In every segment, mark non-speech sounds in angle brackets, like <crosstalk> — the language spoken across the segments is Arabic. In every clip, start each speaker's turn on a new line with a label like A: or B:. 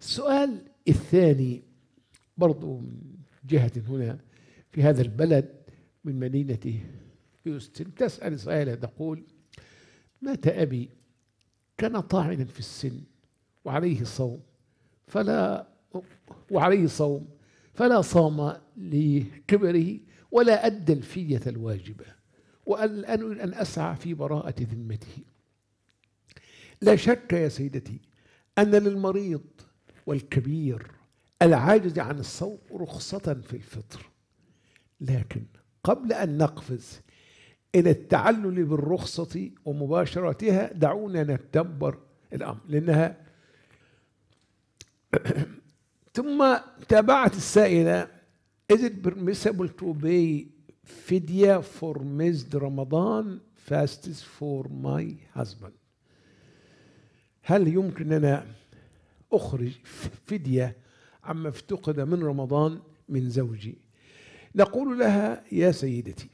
A: السؤال الثاني برضو من جهة هنا في هذا البلد من مدينة هيوستن تسأل سؤالا تقول مات أبي كان طاعنا في السن وعليه صوم فلا وعليه صوم فلا صام لكبره ولا أدى الفية الواجبة وأن أن أسعى في براءة ذمته لا شك يا سيدتي أن للمريض والكبير العاجز عن الصوم رخصة في الفطر لكن قبل أن نقفز إلى التعلل بالرخصة ومباشرتها دعونا نتدبر الأمر لأنها <clears throat> ثم تابعت السائلة Is it permissible to pay fidya for missed Ramadan fastest for my husband هل يمكن أخرج فدية عما افتقد من رمضان من زوجي نقول لها يا سيدتي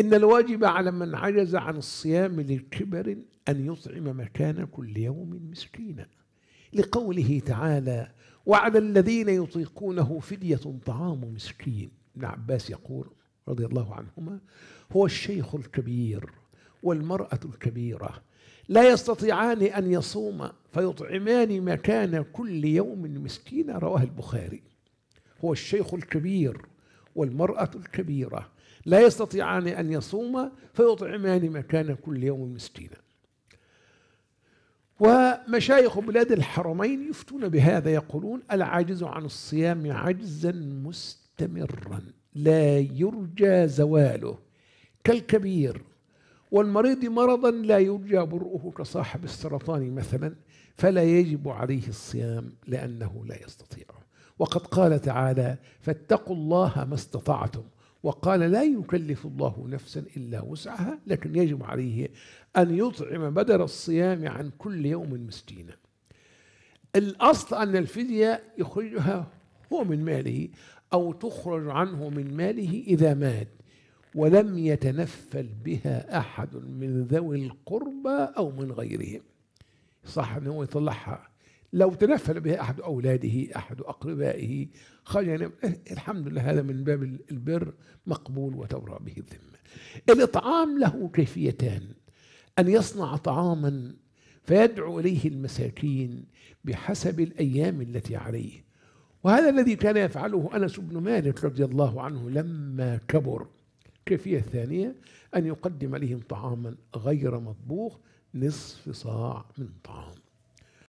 A: إن الواجب على من عجز عن الصيام لكبر أن يطعم مكان كل يوم مسكينا لقوله تعالى وعلى الذين يطيقونه فدية طعام مسكين ابن عباس يقول رضي الله عنهما هو الشيخ الكبير والمرأة الكبيرة لا يستطيعان أن يصوما فيطعمان مكان كل يوم مسكينة رواه البخاري هو الشيخ الكبير والمرأة الكبيرة لا يستطيعان أن يصوما فيطعمان مكان كل يوم مسكينا ومشايخ بلاد الحرمين يفتون بهذا يقولون العاجز عن الصيام عجزا مستمرا لا يرجى زواله كالكبير والمريض مرضا لا يرجى برؤه كصاحب السرطان مثلا فلا يجب عليه الصيام لأنه لا يستطيعه وقد قال تعالى فاتقوا الله ما استطعتم وقال لا يكلف الله نفسا إلا وسعها لكن يجب عليه أن يطعم بدل الصيام عن كل يوم مسكينا الأصل أن الفدية يخرجها هو من ماله أو تخرج عنه من ماله إذا مات ولم يتنفل بها أحد من ذوي القربى أو من غيرهم صح أنه هو يطلعها لو تنفل بها أحد أولاده أحد أقربائه خرج نعم، الحمد لله هذا من باب البر مقبول وتورى به الذمة الإطعام له كيفيتان أن يصنع طعاما فيدعو إليه المساكين بحسب الأيام التي عليه وهذا الذي كان يفعله أنس بن مالك رضي الله عنه لما كبر الكيفية الثانية أن يقدم لهم طعاما غير مطبوخ نصف صاع من طعام